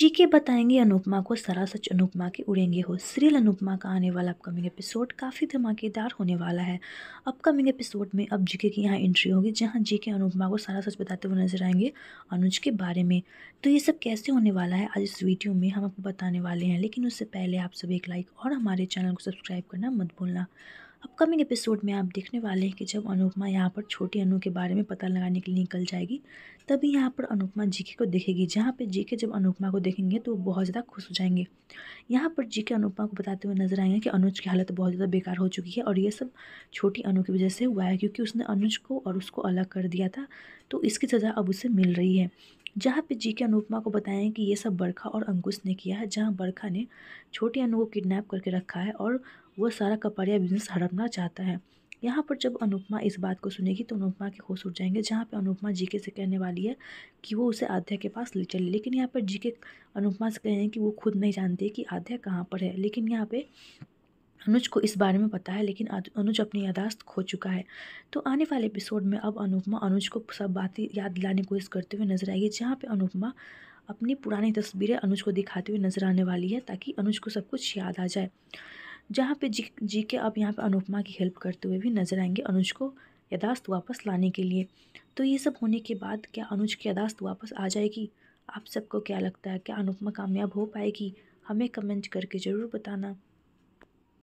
जी के बताएंगे अनुपमा को सरा सच अनुपमा के उड़ेंगे हो सीरियल अनुपमा का आने वाला अपकमिंग एपिसोड काफ़ी धमाकेदार होने वाला है अपकमिंग एपिसोड में अब जीके की यहाँ एंट्री होगी जहाँ जीके अनुपमा को सारा सच बताते हुए नजर आएंगे अनुज के बारे में तो ये सब कैसे होने वाला है आज इस वीडियो में हम आपको बताने वाले हैं लेकिन उससे पहले आप सब एक लाइक और हमारे चैनल को सब्सक्राइब करना मत भूलना अपकमिंग एपिसोड में आप देखने वाले हैं कि जब अनुपमा यहाँ पर छोटी अनु के बारे में पता लगाने के लिए निकल जाएगी तभी यहाँ पर अनुपमा जीके को देखेगी जहाँ पर जीके जब अनुपमा को देखेंगे तो वो बहुत ज़्यादा खुश हो जाएंगे यहाँ पर जीके अनुपमा को बताते हुए नजर आएंगे कि अनुज की हालत बहुत ज़्यादा बेकार हो चुकी है और ये सब छोटी अनु की वजह से हुआ है क्योंकि उसने अनुज को और उसको अलग कर दिया था तो इसकी सज़ा अब उसे मिल रही है जहाँ पे के अनुपमा को बताएं कि ये सब बरखा और अंकुश ने किया है जहाँ बरखा ने छोटी अनु को किडनैप करके रखा है और वह सारा कपड़िया बिजनेस हड़पना चाहता है यहाँ पर जब अनुपमा इस बात को सुनेगी तो अनुपमा के होश उठ जाएंगे जहाँ पे अनुपमा जीके से कहने वाली है कि वो उसे आध्या के पास ले चले लेकिन यहाँ पर जीके अनुपमा से कह रहे हैं कि वो खुद नहीं जानते कि आध्या कहाँ पर है लेकिन यहाँ पे अनुज को इस बारे में पता है लेकिन अनुज अपनी यादाश्त खो चुका है तो आने वाले एपिसोड में अब अनुपमा अनुज को सब बातें याद दिलाने की कोशिश करते हुए नजर आएगी जहाँ पे अनुपमा अपनी पुरानी तस्वीरें अनुज को दिखाते हुए नजर आने वाली है ताकि अनुज को सब कुछ याद आ जाए जहाँ पे जी जी के अब यहाँ पे अनुपमा की हेल्प करते हुए भी नजर आएंगे अनुज को यादाश्त वापस लाने के लिए तो ये सब होने के बाद क्या अनुज की यादाश्त वापस आ जाएगी आप सबको क्या लगता है क्या अनुपमा कामयाब हो पाएगी हमें कमेंट करके ज़रूर बताना